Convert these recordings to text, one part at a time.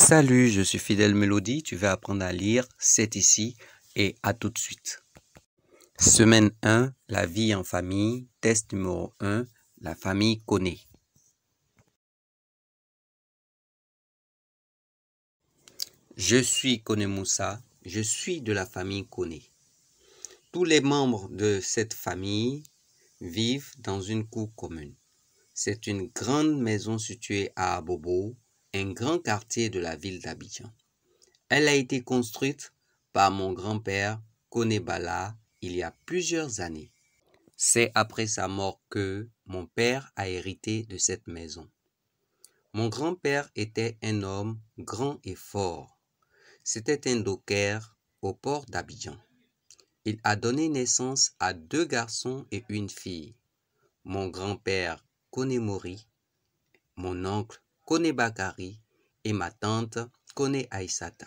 Salut, je suis Fidèle Mélodie, tu vas apprendre à lire, c'est ici et à tout de suite. Semaine 1, la vie en famille, test numéro 1, la famille Kone. Je suis Kone Moussa, je suis de la famille Kone. Tous les membres de cette famille vivent dans une cour commune. C'est une grande maison située à Abobo, un grand quartier de la ville d'Abidjan. Elle a été construite par mon grand-père Konebala il y a plusieurs années. C'est après sa mort que mon père a hérité de cette maison. Mon grand-père était un homme grand et fort. C'était un docker au port d'Abidjan. Il a donné naissance à deux garçons et une fille. Mon grand-père Mori, mon oncle Kone Bakari et ma tante Kone Aïsata.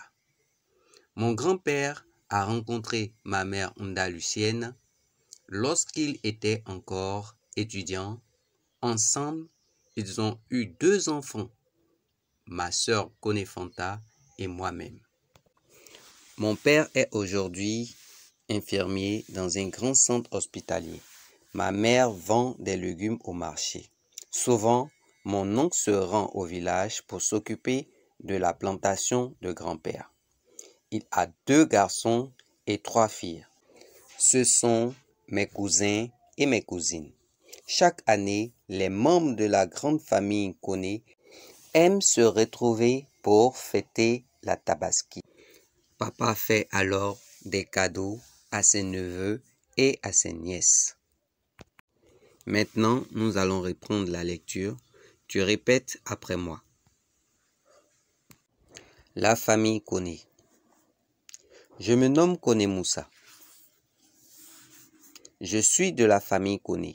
Mon grand-père a rencontré ma mère andalusienne lorsqu'il était encore étudiant. Ensemble, ils ont eu deux enfants, ma sœur Fanta et moi-même. Mon père est aujourd'hui infirmier dans un grand centre hospitalier. Ma mère vend des légumes au marché. Souvent, mon oncle se rend au village pour s'occuper de la plantation de grand-père. Il a deux garçons et trois filles. Ce sont mes cousins et mes cousines. Chaque année, les membres de la grande famille Kone aiment se retrouver pour fêter la tabaski. Papa fait alors des cadeaux à ses neveux et à ses nièces. Maintenant, nous allons reprendre la lecture tu répètes après moi. La famille Kone. Je me nomme Koné Moussa. Je suis de la famille Kone.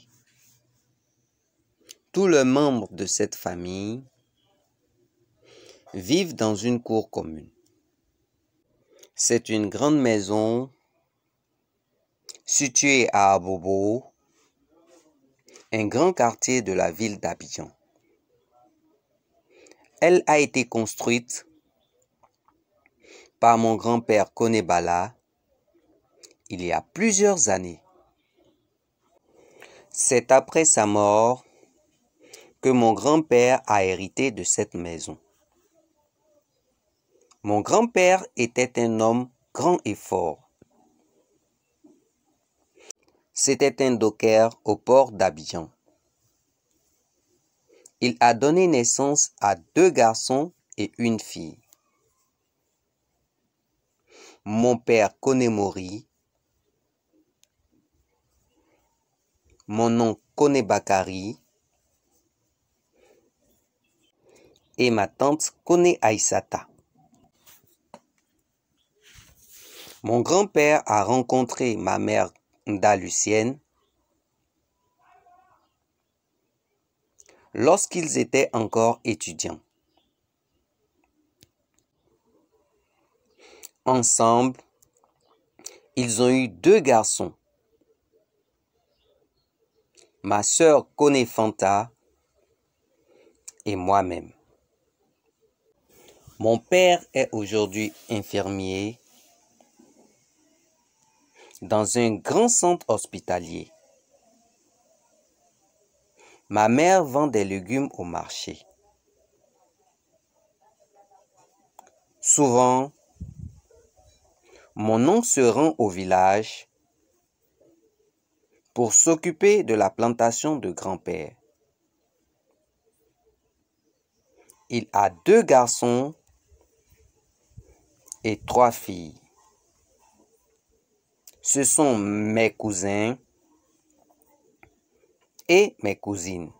Tous les membres de cette famille vivent dans une cour commune. C'est une grande maison située à Abobo, un grand quartier de la ville d'Abidjan. Elle a été construite par mon grand-père Konebala il y a plusieurs années. C'est après sa mort que mon grand-père a hérité de cette maison. Mon grand-père était un homme grand et fort. C'était un docker au port d'Abidjan. Il a donné naissance à deux garçons et une fille. Mon père Mori. mon oncle Bakari. et ma tante connaît Aïsata. Mon grand-père a rencontré ma mère Lucienne. lorsqu'ils étaient encore étudiants. Ensemble, ils ont eu deux garçons. Ma sœur connaît Fanta et moi-même. Mon père est aujourd'hui infirmier dans un grand centre hospitalier. Ma mère vend des légumes au marché. Souvent, mon oncle se rend au village pour s'occuper de la plantation de grand-père. Il a deux garçons et trois filles. Ce sont mes cousins et mes cousines.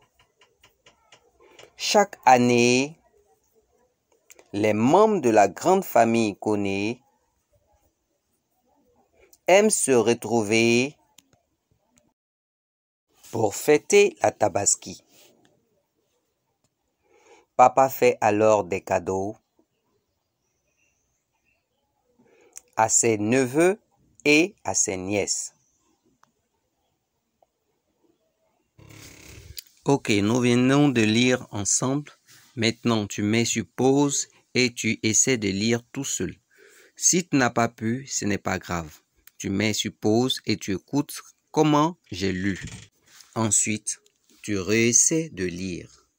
Chaque année, les membres de la grande famille Kone aiment se retrouver pour fêter la tabaski. Papa fait alors des cadeaux à ses neveux et à ses nièces. Ok, nous venons de lire ensemble. Maintenant, tu mets sur pause et tu essaies de lire tout seul. Si tu n'as pas pu, ce n'est pas grave. Tu mets sur pause et tu écoutes comment j'ai lu. Ensuite, tu réessaies de lire.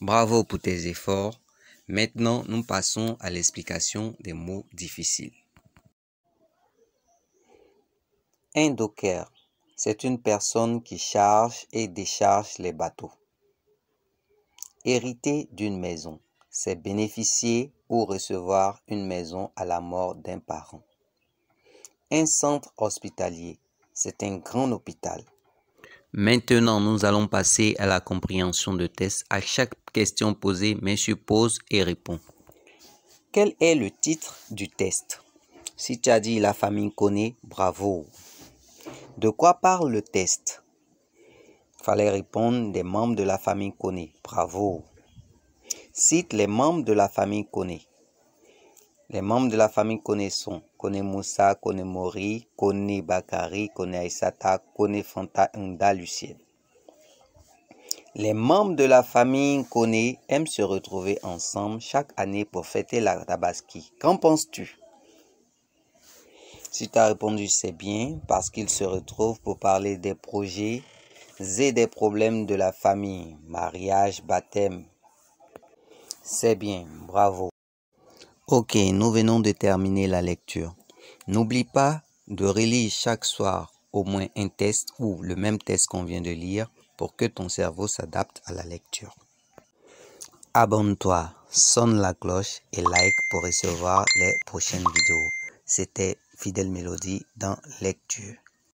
Bravo pour tes efforts. Maintenant, nous passons à l'explication des mots difficiles. Un docker, c'est une personne qui charge et décharge les bateaux. Hériter d'une maison, c'est bénéficier ou recevoir une maison à la mort d'un parent. Un centre hospitalier, c'est un grand hôpital. Maintenant, nous allons passer à la compréhension de test. À chaque question posée, monsieur pose et répond. Quel est le titre du test Si tu as dit la famille connaît, bravo. De quoi parle le test Fallait répondre des membres de la famille Koné. Bravo. Cite les membres de la famille Koné. Les membres de la famille Koné sont Koné Moussa, Koné Mori, Koné Bakari, Koné Aïsata, Koné Fanta Nda Lucienne. Les membres de la famille Koné aiment se retrouver ensemble chaque année pour fêter la Tabaski. Qu'en penses-tu si tu as répondu c'est bien parce qu'ils se retrouvent pour parler des projets et des problèmes de la famille, mariage, baptême. C'est bien, bravo. Ok, nous venons de terminer la lecture. N'oublie pas de relire chaque soir au moins un test ou le même test qu'on vient de lire pour que ton cerveau s'adapte à la lecture. Abonne-toi, sonne la cloche et like pour recevoir les prochaines vidéos. C'était Fidèle Mélodie dans Lecture.